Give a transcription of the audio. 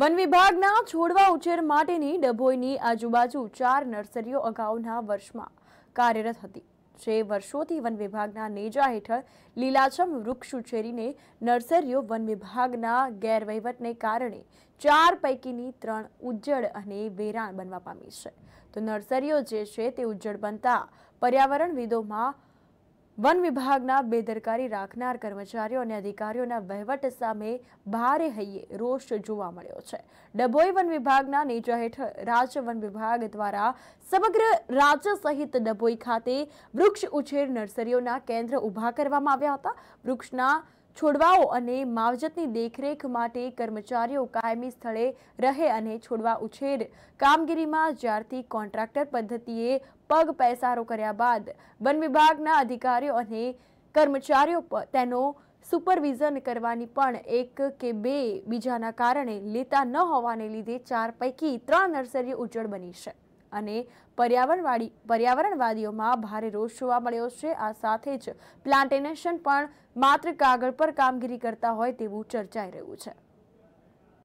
one વિભાગના છોડવા ઉછેર માટેની ડભોઈની આજુબાજુ ચાર નર્સરીઓ અગાઉના વર્ષમાં કાર્યરત હતી જે વર્ષોથી વન વિભાગના નેજા હેઠળ લીલાછમ વૃક્ષ ઉછેરીને નર્સરીઓ વન વિભાગના ગેરવહીવટને કારણે ચાર પૈકીની ત્રણ ઉજ્જડ અને વેરાણ બનવા પામી છે તો નર્સરીઓ જે છે તે ઉજ્જડ બનતા પર્યાવરણવિદોમાં વન વિભાગના બેદરકારી રાખનાર કર્મચારીઓ અને અધિકારીઓના વહીવટ સામે ભારે હૈયે રોષ જોવા મળ્યો છે ડભોઈ વન વિભાગના નેજા હેઠળ રાજ્ય વન વિભાગ દ્વારા સમગ્ર રાજ્ય સહિત ડભોઈ ખાતે વૃક્ષ ઉછેર નર્સરીઓના કેન્દ્ર ઊભા કરવામાં આવ્યા હતા વૃક્ષના છોડવાઓ અને માવજતની દેખરેખ માટે કર્મચારીઓ કાયમી સ્થળે રહે અને છોડવા ઉછેર કામગીરીમાં જ્યારથી કોન્ટ્રાક્ટર પદ્ધતિએ પગ પેસારો કર્યા બાદ વન વિભાગના અધિકારીઓ અને કર્મચારીઓ તેનો સુપરવિઝન કરવાની પણ એક કે બે બીજાના કારણે લેતા ન હોવાને લીધે ચાર પૈકી ત્રણ નર્સરીઓ ઉજ્જળ બની છે અને પર્યાવરણવાળી પર્યાવરણવાદીઓમાં ભારે રોષ જોવા મળ્યો છે આ સાથે જ પ્લાન્ટેનેશન પણ માત્ર કાગળ પર કામગીરી કરતા હોય તેવું ચર્ચાઈ રહ્યું છે